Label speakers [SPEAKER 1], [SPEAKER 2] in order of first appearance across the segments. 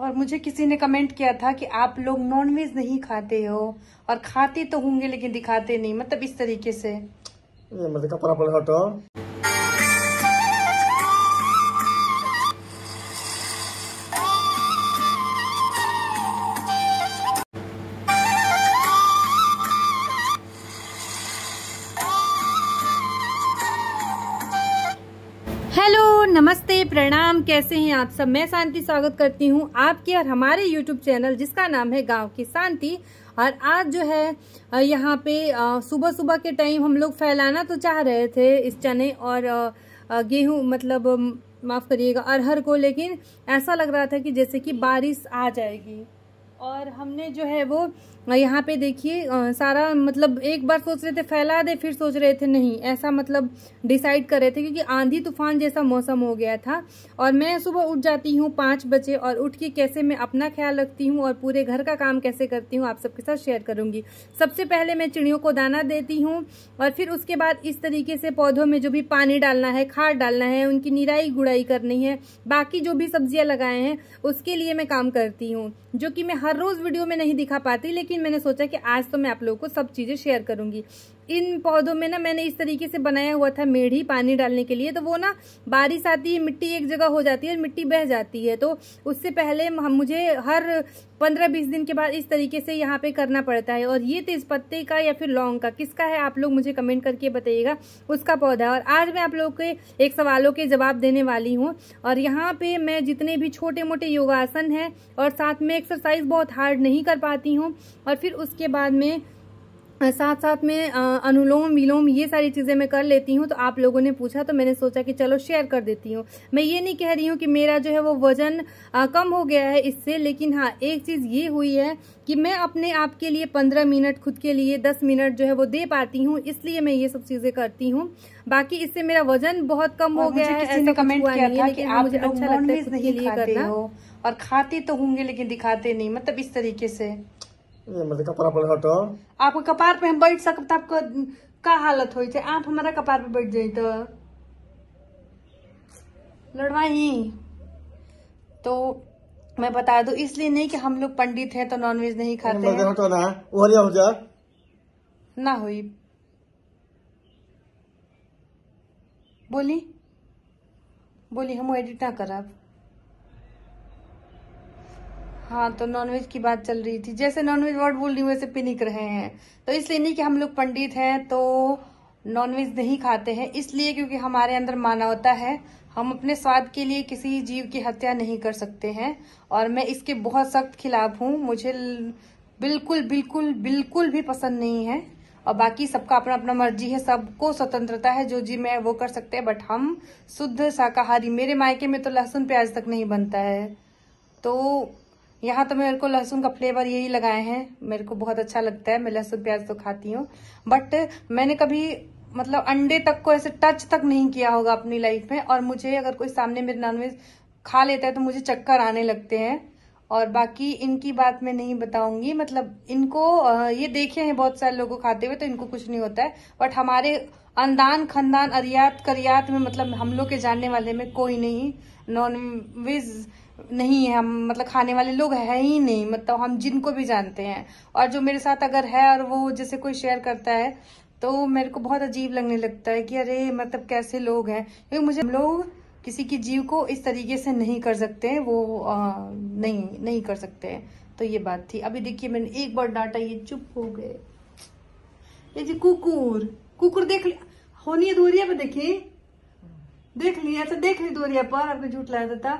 [SPEAKER 1] और मुझे किसी ने कमेंट किया था कि आप लोग नॉनवेज नहीं खाते हो और खाते तो होंगे लेकिन दिखाते नहीं मतलब इस तरीके से कपड़ा पड़ा नमस्ते प्रणाम कैसे हैं आप सब मैं शांति स्वागत करती हूं आपके और हमारे यूट्यूब चैनल जिसका नाम है गांव की शांति और आज जो है यहाँ पे सुबह सुबह के टाइम हम लोग फैलाना तो चाह रहे थे इस चने और गेहूं मतलब माफ़ करिएगा अरहर को लेकिन ऐसा लग रहा था कि जैसे कि बारिश आ जाएगी और हमने जो है वो यहाँ पे देखिए सारा मतलब एक बार सोच रहे थे फैला दे फिर सोच रहे थे नहीं ऐसा मतलब डिसाइड कर रहे थे क्योंकि आंधी तूफान जैसा मौसम हो गया था और मैं सुबह उठ जाती हूँ पाँच बजे और उठ के कैसे मैं अपना ख्याल रखती हूँ और पूरे घर का काम कैसे करती हूँ आप सबके साथ शेयर करूँगी सबसे पहले मैं चिड़ियों को दाना देती हूँ और फिर उसके बाद इस तरीके से पौधों में जो भी पानी डालना है खाद डालना है उनकी निराई गुड़ाई करनी है बाकी जो भी सब्जियाँ लगाए हैं उसके लिए मैं काम करती हूँ जो कि मैं हर रोज़ वीडियो में नहीं दिखा पाती लेकिन मैंने सोचा कि आज तो मैं आप लोगों को सब चीज़ें शेयर करूँगी इन पौधों में ना मैंने इस तरीके से बनाया हुआ था मेढ़ी पानी डालने के लिए तो वो ना बारिश आती है मिट्टी एक जगह हो जाती है और मिट्टी बह जाती है तो उससे पहले हम मुझे हर पंद्रह बीस दिन के बाद इस तरीके से यहाँ पे करना पड़ता है और ये तेज पत्ते का या फिर लौंग का किसका है आप लोग मुझे कमेंट करके बताइएगा उसका पौधा और आज मैं आप लोग के एक सवालों के जवाब देने वाली हूँ और यहाँ पे मैं जितने भी छोटे मोटे योगासन हैं और साथ में एक्सरसाइज बहुत हार्ड नहीं कर पाती हूँ और फिर उसके बाद में साथ साथ में अनुलोम विलोम ये सारी चीज़ें मैं कर लेती हूँ तो आप लोगों ने पूछा तो मैंने सोचा कि चलो शेयर कर देती हूँ मैं ये नहीं कह रही हूँ कि मेरा जो है वो वज़न कम हो गया है इससे लेकिन हाँ एक चीज़ ये हुई है कि मैं अपने आप के लिए पंद्रह मिनट खुद के लिए दस मिनट जो है वो दे पाती हूँ इसलिए मैं ये सब चीज़ें करती हूँ बाकी इससे मेरा वजन बहुत कम हो गया है ऐसा कमेंट हुआ नहीं है हाँ, आप मुझे अच्छा लगता है लिए करना और खाते तो होंगे लेकिन दिखाते नहीं मतलब इस तरीके से मतलब कपड़ा पर हटो आपके कपार पे हम बैठ सकब तब का हालत होई छे आप हमरा कपार पे बैठ जाई तो लड़वाई तो मैं बता दूं इसलिए नहीं कि हम लोग पंडित हैं तो नॉनवेज नहीं खाते हैं हटो ना ओहरिया हो जा ना हुई बोली बोली हम एडिट ना करब हाँ तो नॉनवेज की बात चल रही थी जैसे नॉनवेज वर्ड बोल रही वैसे पिनिक रहे हैं तो इसलिए नहीं कि हम लोग पंडित हैं तो नॉनवेज नहीं खाते हैं इसलिए क्योंकि हमारे अंदर मानवता है हम अपने स्वाद के लिए किसी जीव की हत्या नहीं कर सकते हैं और मैं इसके बहुत सख्त खिलाफ हूँ मुझे बिल्कुल बिल्कुल बिल्कुल भी पसंद नहीं है और बाकी सबका अपना अपना मर्जी है सबको स्वतंत्रता है जो जी मैं वो कर सकते हैं बट हम शुद्ध शाकाहारी मेरे मायके में तो लहसुन प्याज तक नहीं बनता है तो यहाँ तो मेरे को लहसुन का फ्लेवर यही लगाए हैं मेरे को बहुत अच्छा लगता है मैं लहसुन प्याज तो खाती हूँ बट मैंने कभी मतलब अंडे तक को ऐसे टच तक नहीं किया होगा अपनी लाइफ में और मुझे अगर कोई सामने मेरे नॉनवेज खा लेता है तो मुझे चक्कर आने लगते हैं और बाकी इनकी बात मैं नहीं बताऊंगी मतलब इनको ये देखे हैं बहुत सारे लोगों खाते हुए तो इनको कुछ नहीं होता है बट हमारे अनदान खनदान अरियात करियात में मतलब हम लोग के जानने वाले में कोई नहीं नॉन वेज नहीं है हम मतलब खाने वाले लोग है ही नहीं मतलब हम जिनको भी जानते हैं और जो मेरे साथ अगर है और वो जैसे कोई शेयर करता है तो मेरे को बहुत अजीब लगने लगता है कि अरे मतलब कैसे लोग हैं क्योंकि मुझे लोग किसी की जीव को इस तरीके से नहीं कर सकते वो आ, नहीं नहीं कर सकते हैं तो ये बात थी अभी देखिए मैंने एक बार डांटा ये चुप हो गए ये जी कुकुर कुकुर देख लिया होनी अधूरी है देखिए तो देख ली ऐसा देख ली दोरिया पर आपको झूठ लाया था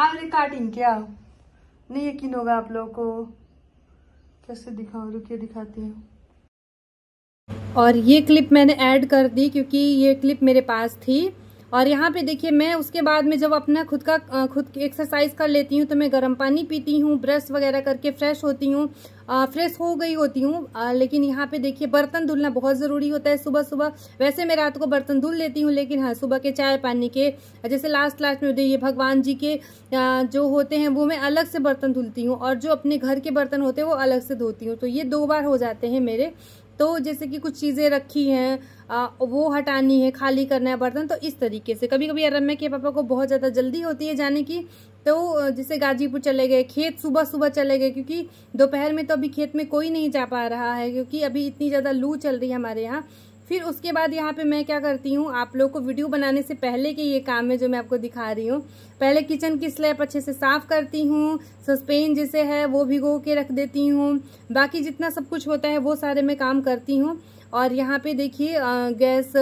[SPEAKER 1] आपने काटिंग क्या नहीं यकीन होगा आप लोगों को कैसे दिखाऊँ रुकिए दिखाती हूँ और ये क्लिप मैंने ऐड कर दी क्योंकि ये क्लिप मेरे पास थी और यहाँ पे देखिए मैं उसके बाद में जब अपना खुद का खुद की एक्सरसाइज कर लेती हूँ तो मैं गर्म पानी पीती हूँ ब्रश वगैरह करके फ्रेश होती हूँ फ्रेश हो गई होती हूँ लेकिन यहाँ पे देखिए बर्तन धुलना बहुत ज़रूरी होता है सुबह सुबह वैसे मैं रात को बर्तन धुल लेती हूँ लेकिन हाँ सुबह के चाय पानी के जैसे लास्ट लास्ट में ये भगवान जी के जो होते हैं वो मैं अलग से बर्तन धुलती हूँ और जो अपने घर के बर्तन होते हैं वो अलग से धोती हूँ तो ये दो बार हो जाते हैं मेरे तो जैसे कि कुछ चीज़ें रखी हैं वो हटानी है खाली करना है बर्तन तो इस तरीके से कभी कभी रम्या के पापा को बहुत ज़्यादा जल्दी होती है जाने की तो जैसे गाजीपुर चले गए खेत सुबह सुबह चले गए क्योंकि दोपहर में तो अभी खेत में कोई नहीं जा पा रहा है क्योंकि अभी इतनी ज़्यादा लू चल रही है हमारे यहाँ फिर उसके बाद यहाँ पे मैं क्या करती हूँ आप लोग को वीडियो बनाने से पहले के ये काम है जो मैं आपको दिखा रही हूँ पहले किचन की स्लैब अच्छे से साफ करती हूँ सस्पेन जैसे है वो भिगो के रख देती हूँ बाकी जितना सब कुछ होता है वो सारे मैं काम करती हूँ और यहाँ पे देखिए गैस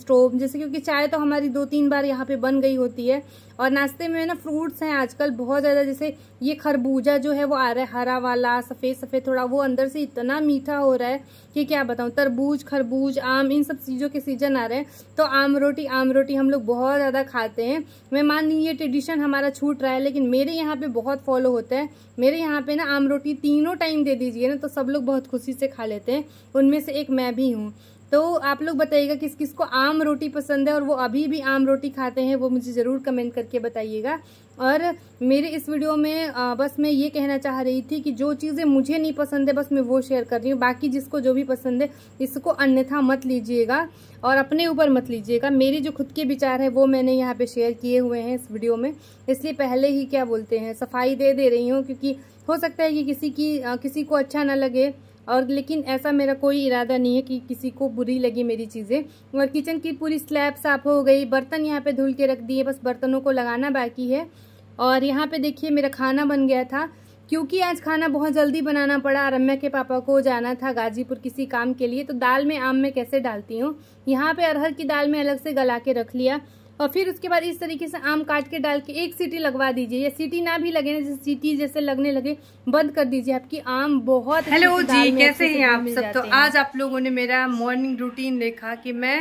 [SPEAKER 1] स्टोव जैसे क्योंकि चाय तो हमारी दो तीन बार यहाँ पे बन गई होती है और नाश्ते में ना फ्रूट्स हैं आजकल बहुत ज़्यादा जैसे ये खरबूजा जो है वो आ रहा है हरा वाला सफ़ेद सफ़ेद थोड़ा वो अंदर से इतना मीठा हो रहा है कि क्या बताऊँ तरबूज खरबूज आम इन सब चीज़ों के सीजन आ रहे हैं तो आम रोटी आम रोटी हम लोग बहुत ज़्यादा खाते हैं मैं मान ली ये ट्रेडिशन हमारा छूट रहा है लेकिन मेरे यहाँ पर बहुत फॉलो होता है मेरे यहाँ पर ना आम रोटी तीनों टाइम दे दीजिए ना तो सब लोग बहुत खुशी से खा लेते हैं उनमें से एक मैं भी हूँ तो आप लोग बताइएगा किस किस को आम रोटी पसंद है और वो अभी भी आम रोटी खाते हैं वो मुझे ज़रूर कमेंट करके बताइएगा और मेरे इस वीडियो में बस मैं ये कहना चाह रही थी कि जो चीज़ें मुझे नहीं पसंद है बस मैं वो शेयर कर रही हूँ बाकी जिसको जो भी पसंद है इसको अन्यथा मत लीजिएगा और अपने ऊपर मत लीजिएगा मेरे जो खुद के विचार है वो मैंने यहाँ पे शेयर किए हुए हैं इस वीडियो में इसलिए पहले ही क्या बोलते हैं सफाई दे दे रही हूँ क्योंकि हो सकता है कि किसी की किसी को अच्छा ना लगे और लेकिन ऐसा मेरा कोई इरादा नहीं है कि किसी को बुरी लगी मेरी चीज़ें और किचन की पूरी स्लैब साफ़ हो गई बर्तन यहाँ पे धुल के रख दिए बस बर्तनों को लगाना बाकी है और यहाँ पे देखिए मेरा खाना बन गया था क्योंकि आज खाना बहुत जल्दी बनाना पड़ा रम्या के पापा को जाना था गाजीपुर किसी काम के लिए तो दाल में आम में कैसे डालती हूँ यहाँ पर अरहर की दाल में अलग से गला के रख लिया और फिर उसके बाद इस तरीके से आम काट के डाल के एक सीटी लगवा दीजिए या सीटी ना भी लगे ना जैसे सीटी जैसे लगने लगे बंद कर दीजिए आपकी आम बहुत हेलो जी कैसे हैं आप सब तो आज आप लोगों ने मेरा मॉर्निंग रूटीन देखा कि मैं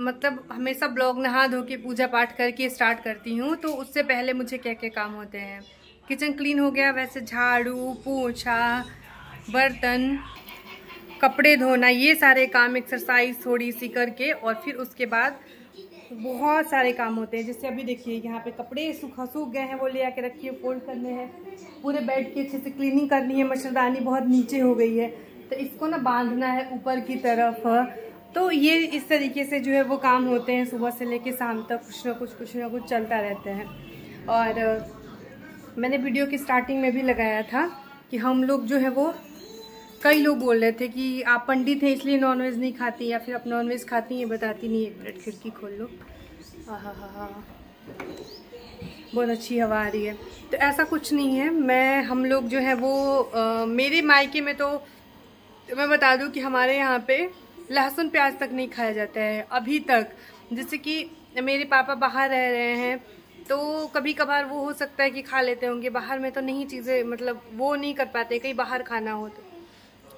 [SPEAKER 1] मतलब हमेशा ब्लॉग नहा धो के पूजा पाठ करके स्टार्ट करती हूँ तो उससे पहले मुझे क्या क्या काम होते हैं किचन क्लीन हो गया वैसे झाड़ू पोछा बर्तन कपड़े धोना ये सारे काम एक्सरसाइज थोड़ी सी करके और फिर उसके बाद बहुत सारे काम होते हैं जैसे अभी देखिए यहाँ पे कपड़े सूखा सूख गए हैं वो ले आके रखिए फोल्ड करने हैं पूरे बेड की अच्छे से क्लीनिंग करनी है मच्छरदानी बहुत नीचे हो गई है तो इसको ना बांधना है ऊपर की तरफ तो ये इस तरीके से जो है वो काम होते हैं सुबह से लेके शाम तक कुछ ना कुछ कुछ ना कुछ चलता रहता है और मैंने वीडियो की स्टार्टिंग में भी लगाया था कि हम लोग जो है वो कई लोग बोल रहे थे कि आप पंडित हैं इसलिए नॉनवेज नहीं खाती या फिर आप नॉनवेज खाती हैं बताती नहीं एक मिनट खिड़की खोल लो हाँ बहुत अच्छी हवा आ रही है तो ऐसा कुछ नहीं है मैं हम लोग जो है वो आ, मेरे मायके में तो, तो मैं बता दूँ कि हमारे यहाँ पे लहसुन प्याज तक नहीं खाया जाता है अभी तक जैसे कि मेरे पापा बाहर रह रहे हैं तो कभी कभार वो हो सकता है कि खा लेते होंगे बाहर में तो नहीं चीज़ें मतलब वो नहीं कर पाते कहीं बाहर खाना हो तो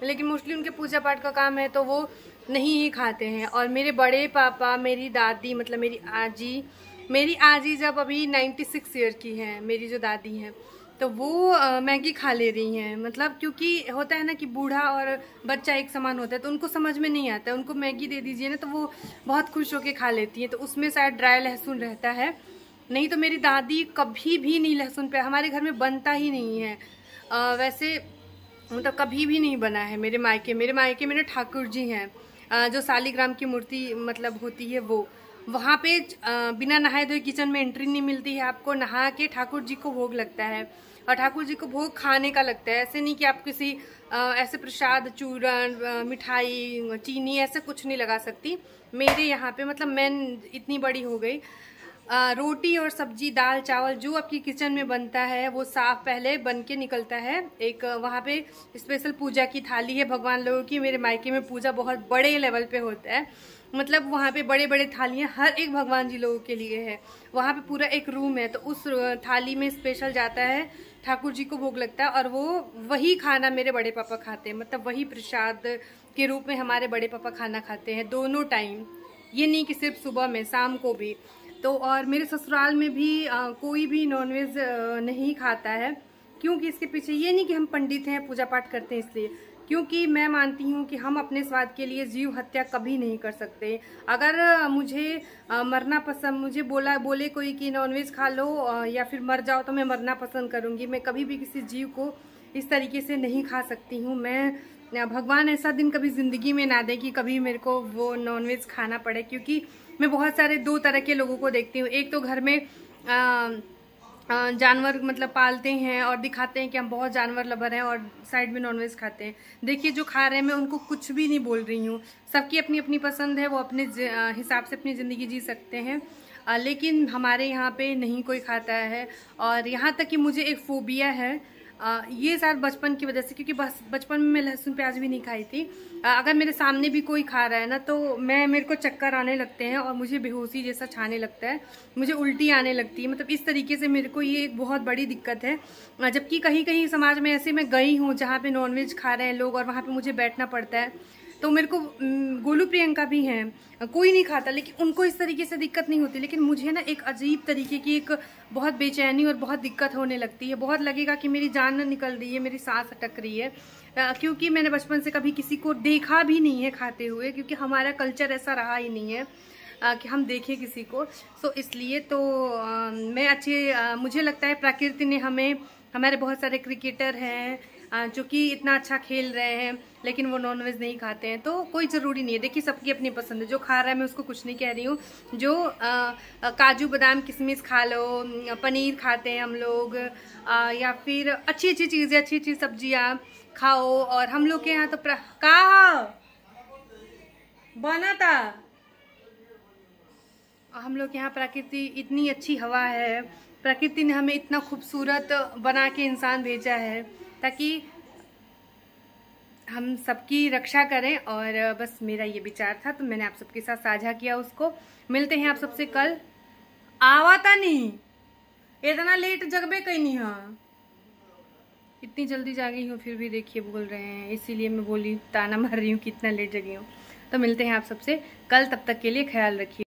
[SPEAKER 1] लेकिन मोस्टली उनके पूजा पाठ का काम है तो वो नहीं ही खाते हैं और मेरे बड़े पापा मेरी दादी मतलब मेरी आजी मेरी आजी जब अभी 96 सिक्स ईयर की हैं मेरी जो दादी हैं तो वो मैगी खा ले रही हैं मतलब क्योंकि होता है ना कि बूढ़ा और बच्चा एक समान होता है तो उनको समझ में नहीं आता है उनको मैगी दे दीजिए ना तो वो बहुत खुश होकर खा लेती हैं तो उसमें शायद ड्राई लहसुन रहता है नहीं तो मेरी दादी कभी भी नहीं लहसुन पे हमारे घर में बनता ही नहीं है आ, वैसे मतलब कभी भी नहीं बना है मेरे मायके मेरे मायके मेरे ठाकुर जी हैं जो सालीग्राम की मूर्ति मतलब होती है वो वहाँ पे बिना नहाए धोए किचन में एंट्री नहीं मिलती है आपको नहा के ठाकुर जी को भोग लगता है और ठाकुर जी को भोग खाने का लगता है ऐसे नहीं कि आप किसी ऐसे प्रसाद चूरण मिठाई चीनी ऐसे कुछ नहीं लगा सकती मेरे यहाँ पे मतलब मैं इतनी बड़ी हो गई रोटी और सब्जी दाल चावल जो आपकी किचन में बनता है वो साफ पहले बन के निकलता है एक वहाँ पे स्पेशल पूजा की थाली है भगवान लोगों की मेरे मायके में पूजा बहुत बड़े लेवल पे होता है मतलब वहाँ पे बड़े बड़े थालियाँ हर एक भगवान जी लोगों के लिए है वहाँ पे पूरा एक रूम है तो उस थाली में स्पेशल जाता है ठाकुर जी को भोग लगता है और वो वही खाना मेरे बड़े पापा खाते हैं मतलब वही प्रसाद के रूप में हमारे बड़े पापा खाना खाते हैं दोनों टाइम ये नहीं कि सिर्फ सुबह में शाम को भी तो और मेरे ससुराल में भी आ, कोई भी नॉनवेज नहीं खाता है क्योंकि इसके पीछे ये नहीं कि हम पंडित हैं पूजा पाठ करते हैं इसलिए क्योंकि मैं मानती हूँ कि हम अपने स्वाद के लिए जीव हत्या कभी नहीं कर सकते अगर मुझे मरना पसंद मुझे बोला बोले कोई कि नॉनवेज खा लो या फिर मर जाओ तो मैं मरना पसंद करूँगी मैं कभी भी किसी जीव को इस तरीके से नहीं खा सकती हूँ मैं भगवान ऐसा दिन कभी ज़िंदगी में ना दे कि कभी मेरे को वो नॉनवेज खाना पड़े क्योंकि मैं बहुत सारे दो तरह के लोगों को देखती हूँ एक तो घर में आ, जानवर मतलब पालते हैं और दिखाते हैं कि हम बहुत जानवर लवर हैं और साइड में नॉनवेज खाते हैं देखिए जो खा रहे हैं मैं उनको कुछ भी नहीं बोल रही हूँ सबकी अपनी अपनी पसंद है वो अपने हिसाब से अपनी ज़िंदगी जी सकते हैं लेकिन हमारे यहाँ पे नहीं कोई खाता है और यहाँ तक कि मुझे एक फोबिया है आ, ये शायद बचपन की वजह से क्योंकि बस बचपन में मैं लहसुन प्याज भी नहीं खाई थी आ, अगर मेरे सामने भी कोई खा रहा है ना तो मैं मेरे को चक्कर आने लगते हैं और मुझे बेहोशी जैसा छाने लगता है मुझे उल्टी आने लगती है मतलब इस तरीके से मेरे को ये एक बहुत बड़ी दिक्कत है जबकि कहीं कहीं समाज में ऐसे मैं गई हूँ जहाँ पर नॉनवेज खा रहे हैं लोग और वहाँ पर मुझे बैठना पड़ता है तो मेरे को गोलू प्रियंका भी हैं कोई नहीं खाता लेकिन उनको इस तरीके से दिक्कत नहीं होती लेकिन मुझे ना एक अजीब तरीके की एक बहुत बेचैनी और बहुत दिक्कत होने लगती है बहुत लगेगा कि मेरी जान निकल रही है मेरी सांस अटक रही है क्योंकि मैंने बचपन से कभी किसी को देखा भी नहीं है खाते हुए क्योंकि हमारा कल्चर ऐसा रहा ही नहीं है कि हम देखें किसी को सो इसलिए तो मैं अच्छे मुझे लगता है प्रकृति ने हमें हमारे बहुत सारे क्रिकेटर हैं जो कि इतना अच्छा खेल रहे हैं लेकिन वो नॉनवेज नहीं खाते हैं तो कोई ज़रूरी नहीं है देखिए सबकी अपनी पसंद है जो खा रहा है मैं उसको कुछ नहीं कह रही हूँ जो काजू बादाम किशमिश खा लो पनीर खाते हैं हम लोग आ, या फिर अच्छी अच्छी चीज़ें अच्छी अच्छी सब्जियाँ खाओ और हम लोग के यहाँ तो कहा बना था हम लोग के यहाँ प्रकृति इतनी अच्छी हवा है प्रकृति ने हमें इतना खूबसूरत बना के इंसान भेजा है ताकि हम सबकी रक्षा करें और बस मेरा ये विचार था तो मैंने आप सबके साथ साझा किया उसको मिलते हैं आप सबसे कल आवाता नहीं इतना लेट जगबे कहीं नहीं हाँ इतनी जल्दी जा गई हूँ फिर भी देखिए बोल रहे हैं इसीलिए मैं बोली ताना मार रही हूँ कि इतना लेट जगी हूँ तो मिलते हैं आप सबसे कल तब तक के लिए ख्याल रखिए